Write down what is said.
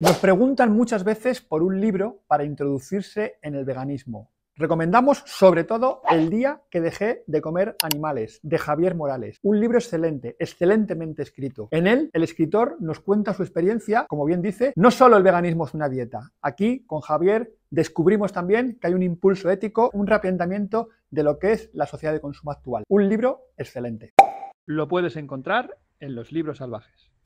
Nos preguntan muchas veces por un libro para introducirse en el veganismo. Recomendamos sobre todo El día que dejé de comer animales, de Javier Morales. Un libro excelente, excelentemente escrito. En él, el escritor nos cuenta su experiencia, como bien dice, no solo el veganismo es una dieta. Aquí, con Javier, descubrimos también que hay un impulso ético, un replanteamiento de lo que es la sociedad de consumo actual. Un libro excelente. Lo puedes encontrar en los libros salvajes.